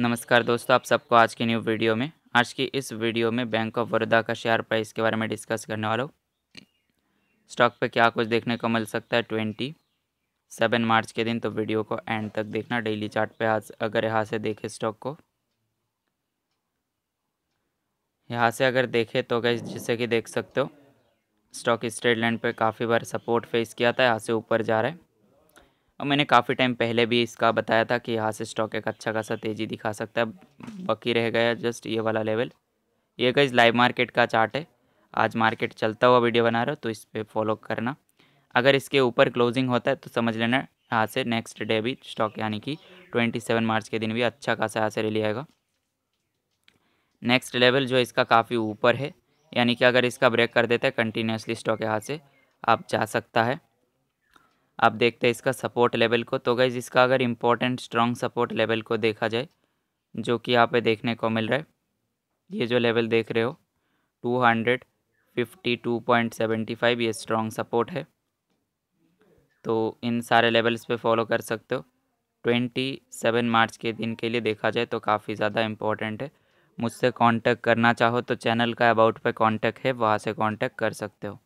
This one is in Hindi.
नमस्कार दोस्तों आप सबको आज की न्यू वीडियो में आज की इस वीडियो में बैंक ऑफ बड़ौदा का शेयर प्राइस के बारे में डिस्कस करने वाला हूँ स्टॉक पे क्या कुछ देखने को मिल सकता है ट्वेंटी सेवन मार्च के दिन तो वीडियो को एंड तक देखना डेली चार्ट पे आज अगर यहाँ से देखे स्टॉक को यहाँ से अगर देखे तो गए जिससे कि देख सकते हो स्टॉक स्ट्रेट लैंड लाइन पर काफ़ी बार सपोर्ट फेस किया था यहाँ से ऊपर जा रहा है और मैंने काफ़ी टाइम पहले भी इसका बताया था कि यहाँ से स्टॉक एक अच्छा खासा तेज़ी दिखा सकता है बाकी रह गया जस्ट ये वाला लेवल ये गाइज लाइव मार्केट का चार्ट है आज मार्केट चलता हुआ वीडियो बना रहा हो तो इस पर फॉलो करना अगर इसके ऊपर क्लोजिंग होता है तो समझ लेना यहाँ से नेक्स्ट डे भी स्टॉक यानी कि ट्वेंटी सेवन मार्च के दिन भी अच्छा खासा यहाँ से रैली आएगा नेक्स्ट लेवल जो इसका काफ़ी ऊपर है यानी कि अगर इसका ब्रेक कर देता है कंटिन्यूसली स्टॉक यहाँ से आप जा सकता है आप देखते हैं इसका सपोर्ट लेवल को तो गाइज़ इसका अगर इम्पोर्टेंट स्ट्रॉन्ग सपोर्ट लेवल को देखा जाए जो कि यहाँ पे देखने को मिल रहा है ये जो लेवल देख रहे हो two hundred fifty two point seventy five ये स्ट्रॉन्ग सपोर्ट है तो इन सारे लेवल्स पे फॉलो कर सकते हो ट्वेंटी सेवन मार्च के दिन के लिए देखा जाए तो काफ़ी ज़्यादा इम्पोर्टेंट है मुझसे कॉन्टेक्ट करना चाहो तो चैनल का अबाउट पे कॉन्टेक्ट है वहाँ से कॉन्टेक्ट कर सकते हो